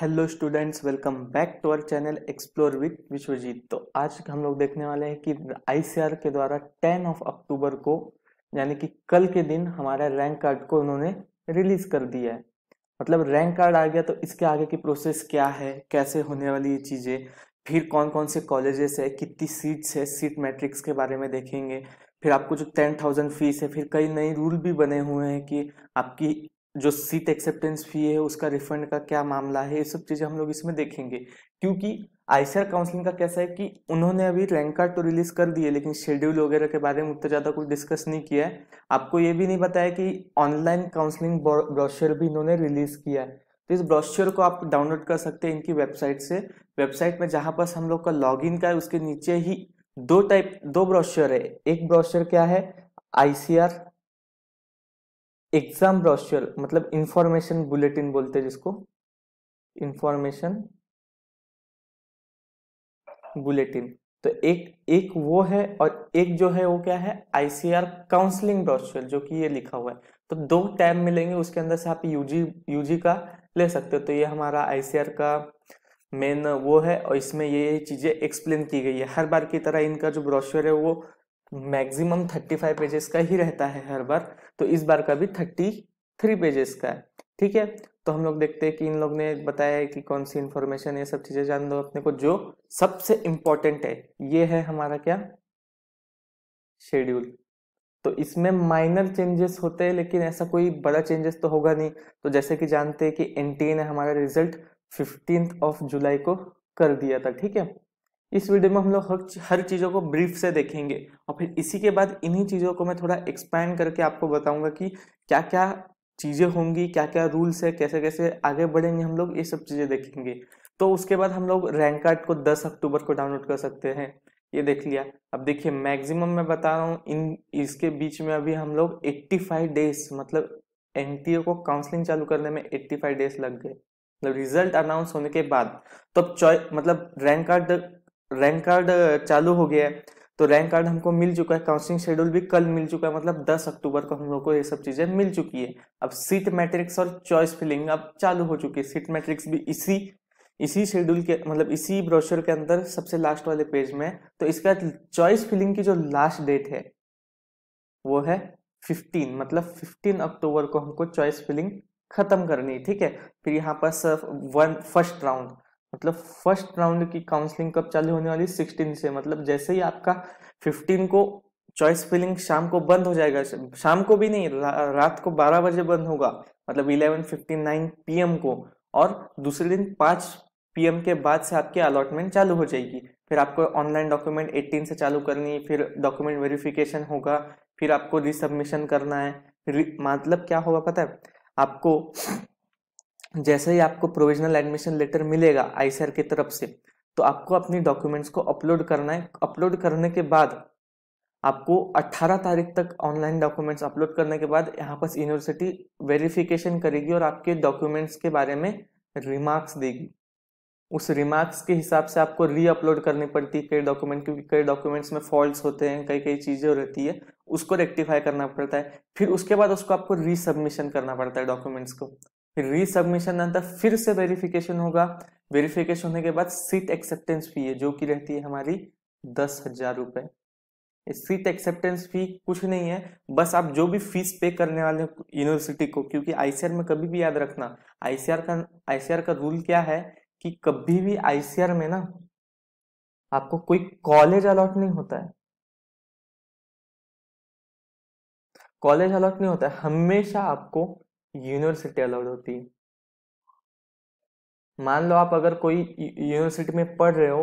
hello students welcome back to our channel explore with Vishwajeet तो आज हम लोग देखने वाले हैं कि आईसीआर के द्वारा 10 ऑफ अक्टूबर को यानी कि कल के दिन हमारा रैंक कार्ड को उन्होंने रिलीज कर दिया है मतलब रैंक कार्ड आ गया तो इसके आगे की प्रोसेस क्या है कैसे होने वाली ये चीज़ें फिर कौन कौन से कॉलेजेस है कितनी सीट्स है सीट मैट्रिक्स के बारे में देखेंगे फिर आपको जो टेन थाउजेंड फीस है फिर कई नए रूल भी बने हुए हैं कि आपकी जो सीट एक्सेप्टेंस फी है उसका रिफंड का क्या मामला है ये सब चीज़ें हम लोग इसमें देखेंगे क्योंकि आईसीआर काउंसलिंग का कैसा है कि उन्होंने अभी रैंक कार्ड तो रिलीज कर दिए लेकिन शेड्यूल वगैरह के बारे में उतना ज़्यादा कुछ डिस्कस नहीं किया है आपको ये भी नहीं बताया कि ऑनलाइन काउंसलिंग ब्रॉशर भी इन्होंने रिलीज किया है तो इस ब्रॉशर को आप डाउनलोड कर सकते हैं इनकी वेबसाइट से वेबसाइट में जहाँ पर हम लोग का लॉगिन का है उसके नीचे ही दो टाइप दो ब्रॉशर है एक ब्रोशर क्या है आईसीआर एग्जाम ब्रॉशर मतलब इंफॉर्मेशन बुलेटिन बोलते हैं जिसको इंफॉर्मेशन बुलेटिन तो एक एक वो है और एक जो है वो क्या है आईसीआर काउंसलिंग ब्रॉशर जो कि ये लिखा हुआ है तो दो टैब मिलेंगे उसके अंदर से आप यूजी यूजी का ले सकते हो तो ये हमारा आईसीआर का मेन वो है और इसमें ये चीज़ें एक्सप्लेन की गई है हर बार की तरह इनका जो ब्रॉशर है वो मैक्सिमम थर्टी फाइव पेजेस का ही रहता है हर बार तो इस बार का भी थर्टी थ्री पेजेस का है ठीक है तो हम लोग देखते हैं कि इन लोग ने बताया है कि कौन सी इंफॉर्मेशन ये सब चीज़ें जान दो अपने को जो सबसे इंपॉर्टेंट है ये है हमारा क्या शेड्यूल तो इसमें माइनर चेंजेस होते हैं लेकिन ऐसा कोई बड़ा चेंजेस तो होगा नहीं तो जैसे कि जानते हैं कि एन ने हमारा रिजल्ट फिफ्टींथ ऑफ जुलाई को कर दिया था ठीक है इस वीडियो में हम लोग हर हर चीज़ों को ब्रीफ से देखेंगे और फिर इसी के बाद इन्हीं चीज़ों को मैं थोड़ा एक्सपैंड करके आपको बताऊंगा कि क्या क्या चीज़ें होंगी क्या क्या रूल्स है कैसे कैसे आगे बढ़ेंगे हम लोग ये सब चीज़ें देखेंगे तो उसके बाद हम लोग रैंक कार्ड को 10 अक्टूबर को डाउनलोड कर सकते हैं ये देख लिया अब देखिए मैक्सिमम मैं बता रहा हूँ इन इसके बीच में अभी हम लोग 85 डेज मतलब एन को काउंसलिंग चालू करने में 85 डेज लग गए मतलब रिजल्ट अनाउंस होने के बाद तो अब चॉइस मतलब रैंक कार्ड रैंक कार्ड चालू हो गया है तो रैंक कार्ड हमको मिल चुका है काउंसलिंग शेड्यूल भी कल मिल चुका है मतलब 10 अक्टूबर को हम लोग को ये सब चीज़ें मिल चुकी है अब सीट मैट्रिक्स और चॉइस फिलिंग अब चालू हो चुकी है सीट मैट्रिक्स भी इसी इसी शेड्यूल के मतलब इसी ब्रोशर के अंदर सबसे लास्ट वाले पेज में तो इसका चॉइस फिलिंग की जो लास्ट डेट है वो है फिफ्टीन मतलब फिफ्टीन अक्टूबर को हमको चॉइस फिलिंग खत्म करनी ठीक है फिर यहाँ पर वन फर्स्ट राउंड मतलब फर्स्ट राउंड की काउंसलिंग कब चालू होने वाली सिक्सटीन से मतलब जैसे ही आपका फिफ्टीन को चॉइस फिलिंग शाम को बंद हो जाएगा शाम को भी नहीं रा, रात को बारह बजे बंद होगा मतलब इलेवन फिफ्टी नाइन पी को और दूसरे दिन पाँच पी के बाद से आपकी अलॉटमेंट चालू हो जाएगी फिर आपको ऑनलाइन डॉक्यूमेंट 18 से चालू करनी फिर डॉक्यूमेंट वेरिफिकेशन होगा फिर आपको रिसबमिशन करना है मतलब क्या होगा पता है आपको जैसे ही आपको प्रोविजनल एडमिशन लेटर मिलेगा आईसीआर e की तरफ से तो आपको अपनी डॉक्यूमेंट्स को अपलोड करना है अपलोड करने के बाद आपको 18 तारीख तक ऑनलाइन डॉक्यूमेंट्स अपलोड करने के बाद यहाँ पर यूनिवर्सिटी वेरिफिकेशन करेगी और आपके डॉक्यूमेंट्स के बारे में रिमार्क्स देगी उस रिमार्क्स के हिसाब से आपको री अपलोड करनी पड़ती है कई डॉक्यूमेंट क्योंकि कई डॉक्यूमेंट्स में फॉल्ट होते हैं कई कई चीज़ें रहती है उसको रेक्टिफाई करना पड़ता है फिर उसके बाद उसको आपको रीसबमिशन करना पड़ता है डॉक्यूमेंट्स को फिर रीसबमिशन आता फिर से वेरिफिकेशन होगा वेरिफिकेशन होने के बाद सीट एक्सेप्टेंस फी है जो कि रहती है हमारी दस हजार रुपए सीट एक्सेप्टेंस फी कुछ नहीं है बस आप जो भी फीस पे करने वाले यूनिवर्सिटी को क्योंकि आईसीआर में कभी भी याद रखना आईसीआर का आईसीआर का रूल क्या है कि कभी भी आईसीआर में ना आपको कोई कॉलेज अलॉट नहीं होता है कॉलेज अलॉट नहीं होता है हमेशा आपको यूनिवर्सिटी अलाउड होती है मान लो आप अगर कोई यूनिवर्सिटी में पढ़ रहे हो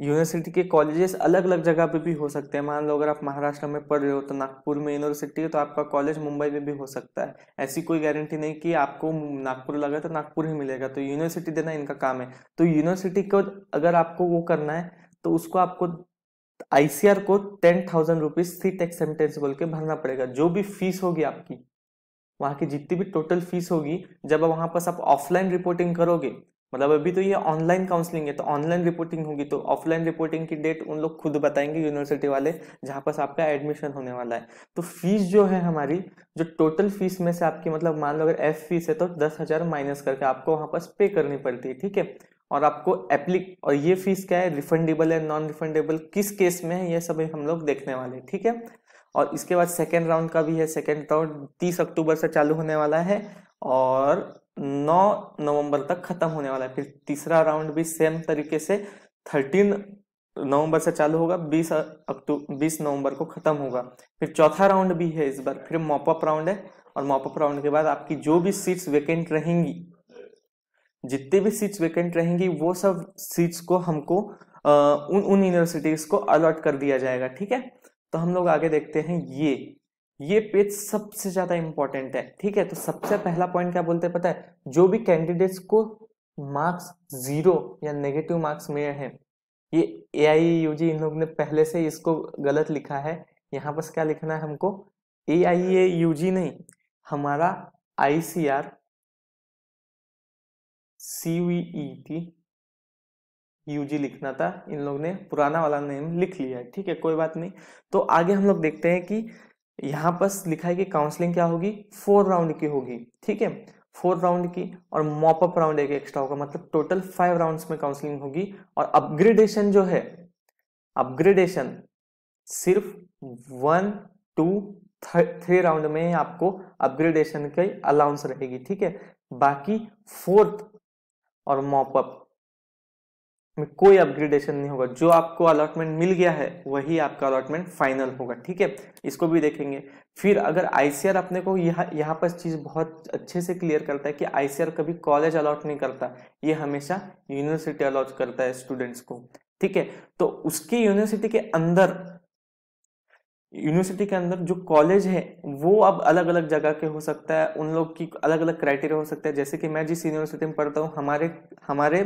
यूनिवर्सिटी के कॉलेजेस अलग अलग जगह पे भी हो सकते हैं मान लो अगर आप महाराष्ट्र में पढ़ रहे हो तो नागपुर में यूनिवर्सिटी है तो आपका कॉलेज मुंबई में भी हो सकता है ऐसी कोई गारंटी नहीं कि आपको नागपुर लगा तो नागपुर ही मिलेगा तो यूनिवर्सिटी देना इनका काम है तो यूनिवर्सिटी को अगर आपको वो करना है तो उसको आपको आईसीआर को ten thousand rupees seat acceptance बोल के भरना पड़ेगा जो भी फीस होगी आपकी वहाँ की जितनी भी टोटल फीस होगी जब वहाँ पास आप ऑफलाइन रिपोर्टिंग करोगे मतलब अभी तो ये ऑनलाइन काउंसलिंग है तो ऑनलाइन रिपोर्टिंग होगी तो ऑफलाइन रिपोर्टिंग की डेट उन लोग खुद बताएंगे यूनिवर्सिटी वाले जहाँ पास आपका एडमिशन होने वाला है तो फीस जो है हमारी जो टोटल फीस में से आपकी मतलब मान लो अगर एफ फीस है तो दस हज़ार माइनस करके आपको वहाँ पास पे करनी पड़ती है ठीक है और आपको एप्लिक और ये फीस क्या है रिफंडेबल है नॉन रिफंडेबल किस केस में है ये सब हम लोग देखने वाले ठीक है और इसके बाद सेकेंड राउंड का भी है सेकेंड राउंड तीस अक्टूबर से चालू होने वाला है और 9 नवंबर तक खत्म होने वाला है फिर तीसरा राउंड भी सेम तरीके से 13 नवंबर से चालू होगा 20 अक्टूबर 20 नवंबर को खत्म होगा फिर चौथा राउंड भी है इस बार फिर मॉपअप राउंड है और मॉपअप राउंड के बाद आपकी जो भी सीट्स वेकेंट रहेंगी जितनी भी सीट्स वेकेंट रहेंगी वो सब सीट्स को हमको उन उन यूनिवर्सिटीज को अलॉट कर दिया जाएगा ठीक है तो हम लोग आगे देखते हैं ये ये पेज सबसे ज्यादा इंपॉर्टेंट है ठीक है तो सबसे पहला पॉइंट क्या बोलते हैं पता है जो भी कैंडिडेट्स को मार्क्स जीरो या नेगेटिव मार्क्स मिले हैं ये ए आई यू जी इन लोग ने पहले से इसको गलत लिखा है यहाँ पर क्या लिखना है हमको ए आई ए यू जी नहीं हमारा I C R C E T UG लिखना था इन लोग ने पुराना वाला नेम लिख लिया है ठीक है कोई बात नहीं तो आगे हम लोग देखते हैं कि यहाँ पर लिखा है कि काउंसलिंग क्या होगी फोर राउंड की होगी ठीक है फोर राउंड की और मॉपअप राउंड एक एक्स्ट्रा होगा मतलब टोटल फाइव राउंड में काउंसलिंग होगी और अपग्रेडेशन जो है अपग्रेडेशन सिर्फ वन टू थ्री राउंड में आपको अपग्रेडेशन की अलाउंस रहेगी ठीक है बाकी फोर्थ और मॉपअप में कोई अपग्रेडेशन नहीं होगा जो आपको अलॉटमेंट मिल गया है वही आपका अलॉटमेंट फाइनल होगा ठीक है इसको भी देखेंगे फिर अगर आईसीआर अपने को यहाँ यहाँ पर चीज़ बहुत अच्छे से क्लियर करता है कि आईसीआर कभी कॉलेज अलॉट नहीं करता ये हमेशा यूनिवर्सिटी अलॉट करता है स्टूडेंट्स को ठीक है तो उसकी यूनिवर्सिटी के अंदर यूनिवर्सिटी के अंदर जो कॉलेज है वो अब अलग अलग जगह के हो सकता है उन लोग की अलग अलग क्राइटेरिया हो सकता है जैसे कि मैं जिस यूनिवर्सिटी में पढ़ता हूँ हमारे हमारे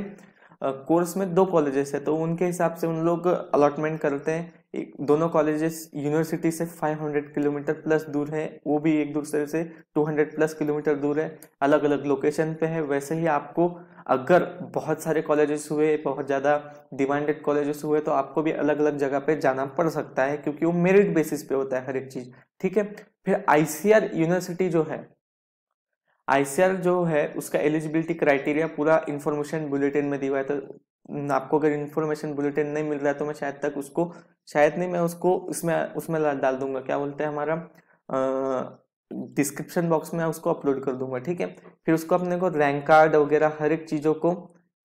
कोर्स में दो कॉलेजेस है तो उनके हिसाब से उन लोग अलॉटमेंट करते हैं एक दोनों कॉलेजेस यूनिवर्सिटी से 500 किलोमीटर प्लस दूर है वो भी एक दूसरे से 200 प्लस किलोमीटर दूर है अलग अलग लोकेशन पे है वैसे ही आपको अगर बहुत सारे कॉलेजेस हुए बहुत ज़्यादा डिमांडेड कॉलेजेस हुए तो आपको भी अलग अलग जगह पे जाना पड़ सकता है क्योंकि वो मेरिट बेसिस पे होता है हर एक चीज़ ठीक है फिर आई यूनिवर्सिटी जो है आईसीआर जो है उसका एलिजिबिलिटी क्राइटेरिया पूरा इन्फॉर्मेशन बुलेटिन में दिया है तो आपको अगर इन्फॉर्मेशन बुलेटिन नहीं मिल रहा है तो मैं शायद तक उसको शायद नहीं मैं उसको इसमें उसमें डाल दूंगा क्या बोलते हैं हमारा डिस्क्रिप्शन बॉक्स में उसको अपलोड कर दूंगा ठीक है फिर उसको अपने को रैंक कार्ड वगैरह हर एक चीज़ों को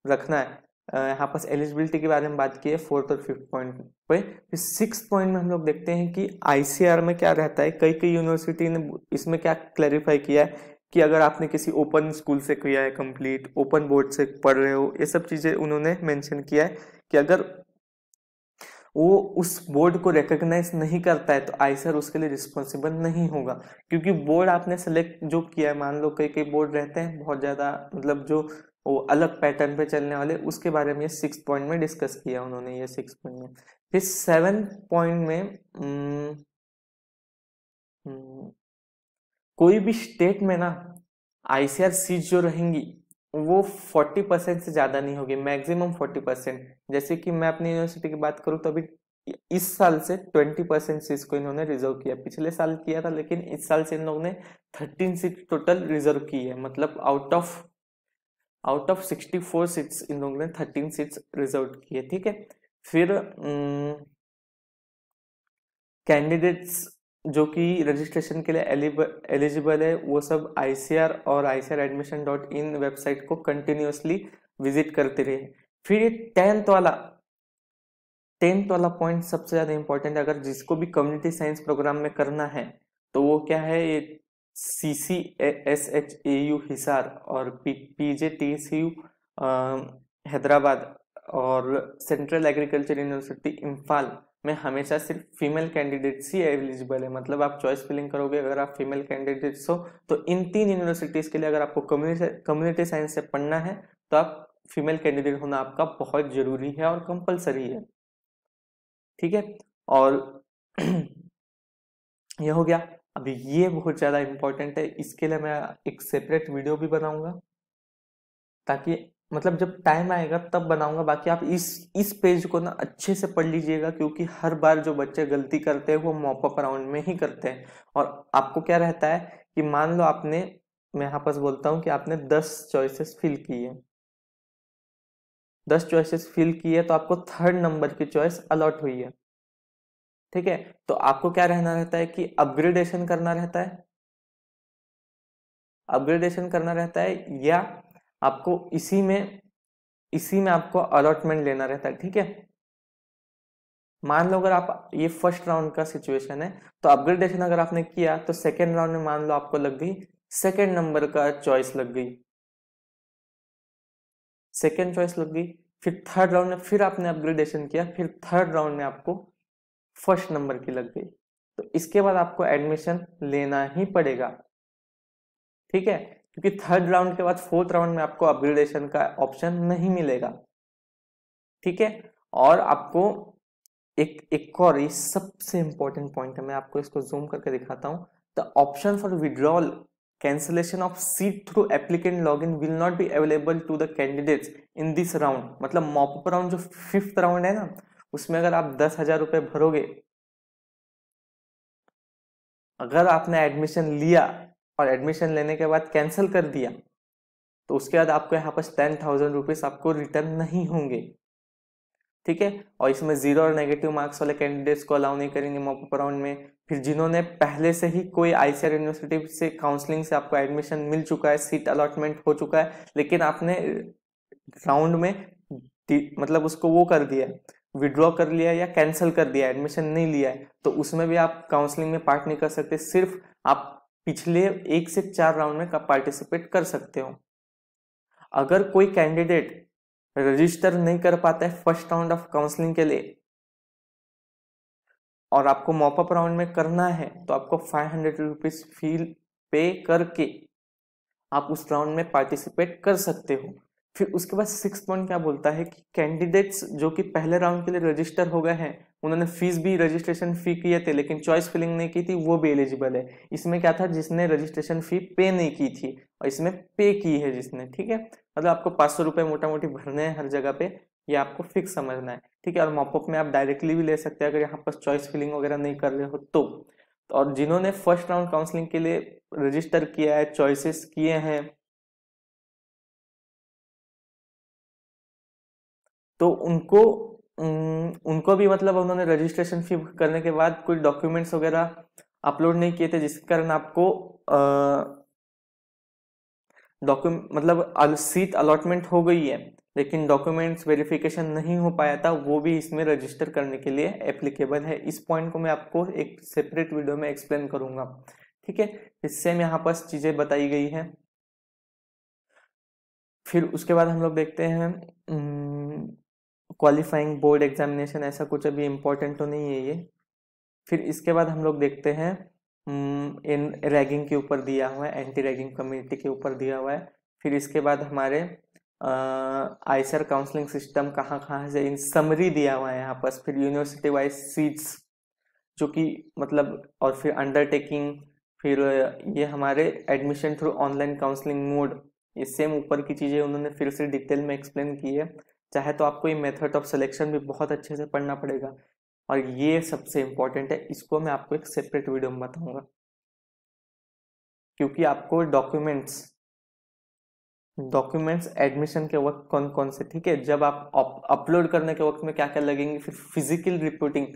रखना है यहाँ पास एलिजिबिलिटी के बारे में बात की है फोर्थ और फिफ्थ पॉइंट पे फिर सिक्स पॉइंट में हम लोग देखते हैं कि आईसीआर में क्या रहता है कई कई यूनिवर्सिटी ने इसमें क्या क्लैरिफाई किया है कि अगर आपने किसी ओपन स्कूल से किया है कंप्लीट ओपन बोर्ड से पढ़ रहे हो ये सब चीज़ें उन्होंने मेंशन किया है कि अगर वो उस बोर्ड को रिकग्नाइज नहीं करता है तो आईसर उसके लिए रिस्पॉन्सिबल नहीं होगा क्योंकि बोर्ड आपने सेलेक्ट जो किया है मान लो कई कई बोर्ड रहते हैं बहुत ज़्यादा मतलब जो वो अलग पैटर्न पे चलने वाले उसके बारे में सिक्स पॉइंट में डिस्कस किया उन्होंने ये सिक्स पॉइंट में फिर सेवन पॉइंट में हम्म, हम्म, कोई भी स्टेट में ना आईसीआर सीट जो रहेंगी वो 40 परसेंट से ज़्यादा नहीं होगी मैक्सिमम 40 परसेंट जैसे कि मैं अपनी यूनिवर्सिटी की बात करूँ तो अभी इस साल से 20 परसेंट सीट को इन्होंने रिजर्व किया पिछले साल किया था लेकिन इस साल से इन लोगों ने 13 सीट टोटल रिजर्व की है मतलब out of out of 64 seats इन लोगों ने 13 सीट्स रिजर्व की है ठीक है फिर कैंडिडेट्स जो कि रजिस्ट्रेशन के लिए एलिजिबल है वो सब आई और I admission dot in website को कंटिन्यूसली विजिट करते रहे फिर ये टेंथ वाला टेंथ वाला पॉइंट सबसे ज़्यादा इम्पोर्टेंट है अगर जिसको भी कम्युनिटी साइंस प्रोग्राम में करना है तो वो क्या है ये C C S H A U Hisar और P P J T C U Hyderabad और सेंट्रल एग्रीकल्चर यूनिवर्सिटी इम्फाल में हमेशा सिर्फ फीमेल कैंडिडेट्स ही एलिजिबल है मतलब आप चॉइस फिलिंग करोगे अगर आप फीमेल कैंडिडेट्स हो तो इन तीन यूनिवर्सिटीज़ के लिए अगर आपको कम्युनिटी साइंस से पढ़ना है तो आप फीमेल कैंडिडेट होना आपका बहुत ज़रूरी है और कंपलसरी है ठीक है और यह हो गया अभी ये बहुत ज़्यादा इम्पोर्टेंट है इसके लिए मैं एक सेपरेट वीडियो भी बनाऊंगा ताकि मतलब जब टाइम आएगा तब बनाऊंगा बाकी आप इस इस पेज को ना अच्छे से पढ़ लीजिएगा क्योंकि हर बार जो बच्चे गलती करते हैं वो मॉपअप राउंड में ही करते हैं और आपको क्या रहता है कि मान लो आपने मैं यहाँ पर बोलता हूँ कि आपने दस चॉइसेस फिल की है दस चॉइसेस फिल की है तो आपको थर्ड नंबर की चॉइस अलॉट हुई है ठीक है तो आपको क्या रहना रहता है कि अपग्रेडेशन करना रहता है अपग्रेडेशन करना रहता है या आपको इसी में इसी में आपको अलॉटमेंट लेना रहता है ठीक है मान लो अगर आप ये फर्स्ट राउंड का सिचुएशन है तो अपग्रेडेशन अगर आपने किया तो सेकेंड राउंड में मान लो आपको लग गई सेकेंड नंबर का चॉइस लग गई सेकेंड चॉइस लग गई फिर थर्ड राउंड में फिर आपने अपग्रेडेशन किया फिर थर्ड राउंड में आपको फर्स्ट नंबर की लग गई तो इसके बाद आपको एडमिशन लेना ही पड़ेगा ठीक है क्योंकि थर्ड राउंड के बाद फोर्थ राउंड में आपको अपग्रेडेशन का ऑप्शन नहीं मिलेगा ठीक है और आपको एक एक और ये सबसे इंपॉर्टेंट पॉइंट है मैं आपको इसको जूम करके दिखाता हूं the option for withdrawal cancellation of seat through applicant log in will not be available to the candidate in this round मतलब मॉपअप राउंड जो फिफ्थ राउंड है ना उसमें अगर आप दस हजार रुपए भरोगे अगर आपने एडमिशन लिया और एडमिशन लेने के बाद कैंसिल कर दिया तो उसके बाद आपको यहाँ पर टेन थाउजेंड रुपीज़ आपको रिटर्न नहीं होंगे ठीक है और इसमें जीरो और नेगेटिव मार्क्स वाले कैंडिडेट्स को अलाउ नहीं करेंगे मॉपअप राउंड में फिर जिन्होंने पहले से ही कोई आईसीआर यूनिवर्सिटी से काउंसलिंग से आपको एडमिशन मिल चुका है सीट अलॉटमेंट हो चुका है लेकिन आपने राउंड में मतलब उसको वो कर दिया विड्रॉ कर लिया या कैंसिल कर दिया एडमिशन नहीं लिया है तो उसमें भी आप काउंसलिंग में पार्ट नहीं कर सकते सिर्फ आप पिछले एक से चार राउंड में पार्टिसिपेट कर सकते हो अगर कोई कैंडिडेट रजिस्टर नहीं कर पाता है फर्स्ट राउंड ऑफ काउंसलिंग के लिए और आपको मॉपअप राउंड में करना है तो आपको फाइव हंड्रेड रुपीज फी पे करके आप उस राउंड में पार्टिसिपेट कर सकते हो फिर उसके बाद सिक्स पॉइंट क्या बोलता है कि कैंडिडेट्स जो कि पहले राउंड के लिए रजिस्टर हो गए हैं उन्होंने फीस भी रजिस्ट्रेशन फी किए थे लेकिन चॉइस फिलिंग नहीं की थी वो भी एलिजिबल है इसमें क्या था जिसने रजिस्ट्रेशन फी पे नहीं की थी और इसमें पे की है जिसने ठीक है मतलब आपको पाँच सौ रुपये मोटा मोटी भरने हैं हर जगह पे ये आपको फिक्स समझना है ठीक है और मॉपअप में आप डायरेक्टली भी ले सकते हैं अगर यहाँ पर चॉइस फिलिंग वगैरह नहीं कर रहे हो तो और जिन्होंने फर्स्ट राउंड काउंसलिंग के लिए रजिस्टर किया है चॉइसेस किए हैं तो उनको उनको भी मतलब उन्होंने रजिस्ट्रेशन फी करने के बाद कुछ डॉक्यूमेंट्स वगैरह अपलोड नहीं किए थे जिसके कारण आपको डॉक्यूमेंट मतलब सीट अलॉटमेंट हो गई है लेकिन डॉक्यूमेंट्स वेरिफिकेशन नहीं हो पाया था वो भी इसमें रजिस्टर करने के लिए एप्लीकेबल है इस पॉइंट को मैं आपको एक सेपरेट वीडियो में एक्सप्लेन करूंगा ठीक है इससे हम यहाँ पर चीज़ें बताई गई हैं फिर उसके बाद हम लोग देखते हैं क्वालिफाइंग बोर्ड एग्जामिनेशन ऐसा कुछ अभी इम्पोर्टेंट तो नहीं है ये फिर इसके बाद हम लोग देखते हैं हम्म, इन रैगिंग के ऊपर दिया हुआ है एंटी रैगिंग कम्युनिटी के ऊपर दिया हुआ है फिर इसके बाद हमारे आईसर काउंसलिंग सिस्टम कहाँ कहाँ से इन समरी दिया हुआ है यहाँ पर फिर यूनिवर्सिटी वाइज सीट्स जो कि मतलब और फिर अंडरटेकिंग फिर ये हमारे admission through online counselling mode ये सेम ऊपर की चीज़ें उन्होंने फिर से डिटेल में एक्सप्लेन की है चाहे तो आपको ये मेथड ऑफ सिलेक्शन भी बहुत अच्छे से पढ़ना पड़ेगा और ये सबसे इम्पॉर्टेंट है इसको मैं आपको एक सेपरेट वीडियो में बताऊंगा क्योंकि आपको डॉक्यूमेंट्स डॉक्यूमेंट्स एडमिशन के वक्त कौन कौन से ठीक है जब आप अपलोड करने के वक्त में क्या क्या लगेंगे फिर physical reporting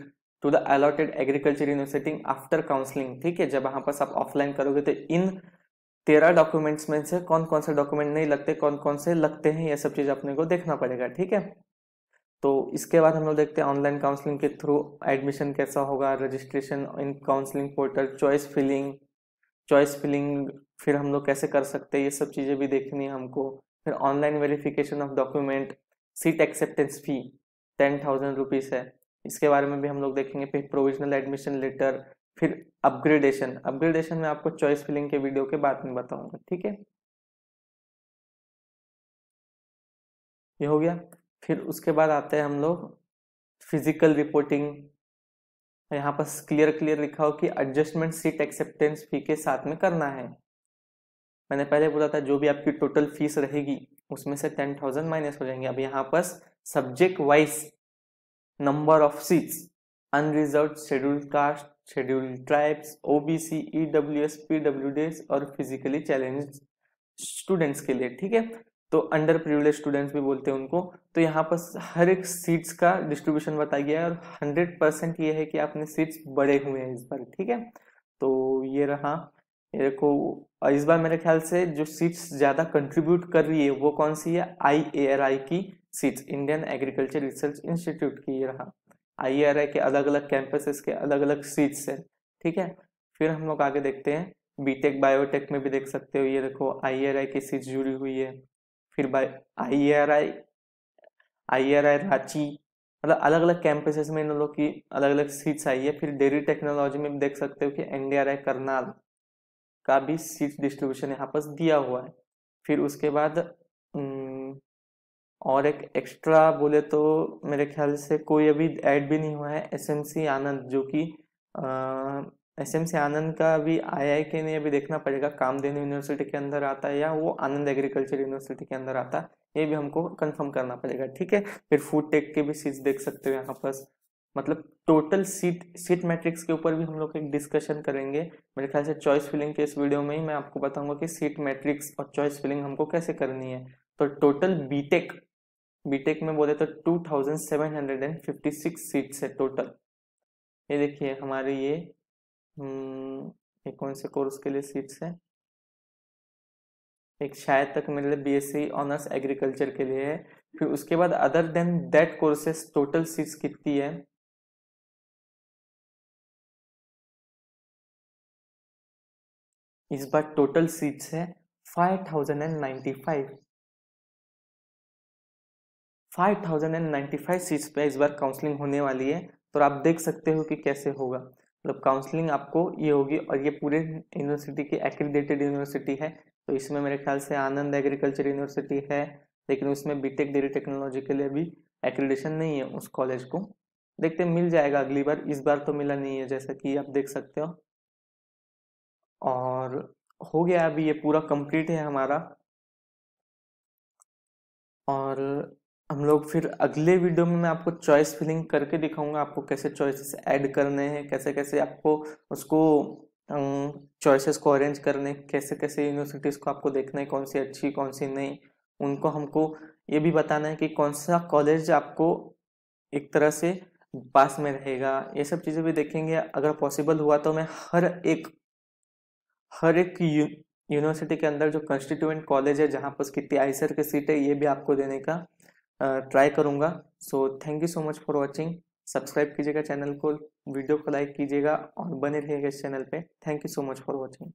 to the allotted agriculture university after counselling ठीक है जब वहां पास आप ऑफलाइन करोगे तो इन तेरह डॉक्यूमेंट्स में से कौन कौन से डॉक्यूमेंट नहीं लगते कौन कौन से लगते हैं ये सब चीज़ अपने को देखना पड़ेगा ठीक है तो इसके बाद हम लोग देखते हैं ऑनलाइन काउंसलिंग के थ्रू एडमिशन कैसा होगा registration in counselling portal choice filling choice filling फिर हम लोग कैसे कर सकते हैं ये सब चीज़ें भी देखनी है हमको फिर online verification of document seat acceptance fee ten thousand rupees है इसके बारे में भी हम लोग देखेंगे फिर प्रोविजनल एडमिशन लेटर फिर अपग्रेडेशन अपग्रेडेशन में आपको चॉइस फिलिंग के वीडियो के बाद में बताऊंगा ठीक है ये हो गया फिर उसके बाद आते हैं हम लोग फिजिकल रिपोर्टिंग यहाँ पर क्लियर क्लियर लिखा हो कि एडजस्टमेंट सीट एक्सेप्टेंस फी के साथ में करना है मैंने पहले बोला था जो भी आपकी टोटल फीस रहेगी उसमें से टेन थाउजेंड माइनस हो जाएंगे अब यहाँ पर subject wise number of seats unreserved scheduled caste schedule tribes W D S और फिजिकली चैलेंज स्टूडेंट्स के लिए ठीक है तो अंडर प्रिविलेज स्टूडेंट्स भी बोलते हैं उनको तो यहाँ पर हर एक सीट्स का डिस्ट्रीब्यूशन बताया गया है और हंड्रेड परसेंट ये है कि आपने सीट्स बड़े हुए हैं इस बार ठीक है तो ये रहा मेरे को इस बार मेरे ख्याल से जो सीट्स ज़्यादा कंट्रीब्यूट कर रही है वो कौन सी है आई की seats Indian agriculture research institute की ये रहा आईआरआई e के अलग अलग कैंपसेस के अलग अलग सीट्स हैं ठीक है फिर हम लोग आगे देखते हैं बीटेक बायोटेक में भी देख सकते हो ये देखो आईआरआई e की सीट जुड़ी हुई है फिर आईआरआई आईआरआई e रांची मतलब अलग अलग कैंपसेस में इन लोग की अलग अलग सीट्स आई है फिर डेयरी टेक्नोलॉजी में भी देख सकते हो कि आई करनाल का भी सीट डिस्ट्रीब्यूशन यहाँ पर दिया हुआ है फिर उसके बाद और एक एक्स्ट्रा बोले तो मेरे ख्याल से कोई अभी ऐड भी नहीं हुआ है एस एम सी आनंद जो कि एस एम सी आनंद का अभी आई आई के नहीं अभी देखना पड़ेगा कामधेनु यूनिवर्सिटी के अंदर आता है या वो आनंद एग्रीकल्चर यूनिवर्सिटी के अंदर आता है ये भी हमको कंफर्म करना पड़ेगा ठीक है फिर फूड टेक के भी सीट्स देख सकते हो यहाँ पर मतलब टोटल सीट सीट मैट्रिक्स के ऊपर भी हम लोग एक डिस्कशन करेंगे मेरे ख्याल से चॉइस फिलिंग के इस वीडियो में ही मैं आपको बताऊंगा कि सीट मैट्रिक्स और चॉइस फिलिंग हमको कैसे करनी है तो टोटल बीटेक बीटेक में बोले तो 2756 सीट्स है टोटल ये देखिए हमारे ये हम्म, ये कौन से कोर्स के लिए सीट्स है एक शायद तक मेरे B S C honours agriculture के लिए है फिर उसके बाद other than that courses total seats कितनी है इस बार टोटल सीट्स है five thousand and ninety five 5095 seats पे इस बार काउंसलिंग होने वाली है तो आप देख सकते हो कि कैसे होगा मतलब काउंसलिंग आपको ये होगी और ये पूरे यूनिवर्सिटी की एक्रीडेटेड यूनिवर्सिटी है तो इसमें मेरे ख्याल से आनंद एग्रीकल्चर यूनिवर्सिटी है लेकिन उसमें बीटेक डेयरी टेक्नोलॉजी के लिए भी एक्रीडेशन नहीं है उस कॉलेज को देखते मिल जाएगा अगली बार इस बार तो मिला नहीं है जैसा कि आप देख सकते हो और हो गया अभी ये पूरा कंप्लीट है हमारा और हम लोग फिर अगले वीडियो में मैं आपको चॉइस फिलिंग करके दिखाऊंगा आपको कैसे चॉइसेस ऐड करने हैं कैसे कैसे आपको उसको चॉइसेस को अरेंज करने कैसे कैसे यूनिवर्सिटीज़ को आपको देखना है कौन सी अच्छी कौन सी नहीं उनको हमको ये भी बताना है कि कौन सा कॉलेज आपको एक तरह से पास में रहेगा ये सब चीज़ें भी देखेंगे अगर पॉसिबल हुआ तो मैं हर एक हर एक यूनिवर्सिटी के अंदर जो कंस्टिट्यूएंट कॉलेज है जहाँ पर उसकी तिहाई सर की सीट है ये भी आपको देने का ट्राई करूँगा so thank you so much for watching subscribe कीजिएगा चैनल को वीडियो को लाइक कीजिएगा और बने रहिएगा इस चैनल पे thank you so much for watching